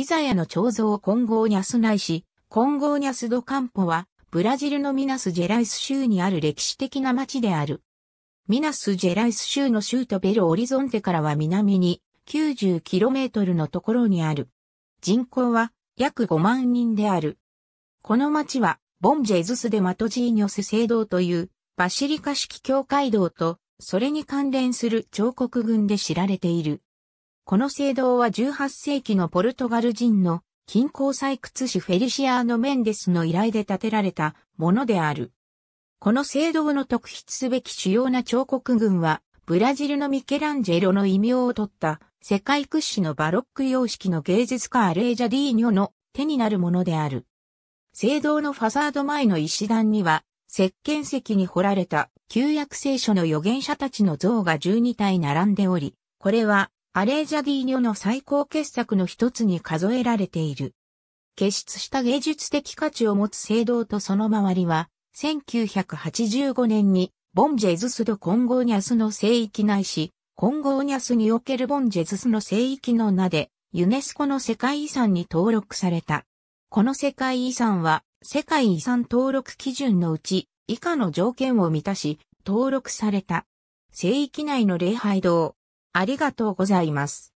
イザヤの彫像コンゴーニャスないし、コンゴーニャスドカンポは、ブラジルのミナスジェライス州にある歴史的な町である。ミナスジェライス州の州都ベルオリゾンテからは南に 90km のところにある。人口は約5万人である。この町は、ボンジェズスデマトジーニョス聖堂という、バシリカ式教会堂と、それに関連する彫刻群で知られている。この聖堂は18世紀のポルトガル人の金鉱採掘士フェリシアーノ・メンデスの依頼で建てられたものである。この聖堂の特筆すべき主要な彫刻群は、ブラジルのミケランジェロの異名を取った世界屈指のバロック様式の芸術家アレージャディーニョの手になるものである。聖堂のファサード前の石段には、石鹸石に彫られた旧約聖書の預言者たちの像が12体並んでおり、これはアレージャディーニョの最高傑作の一つに数えられている。傑出した芸術的価値を持つ聖堂とその周りは、1985年に、ボンジェズス・ド・コンゴーニャスの聖域ないし、コンゴーニャスにおけるボンジェズスの聖域の名で、ユネスコの世界遺産に登録された。この世界遺産は、世界遺産登録基準のうち、以下の条件を満たし、登録された。聖域内の礼拝堂、ありがとうございます。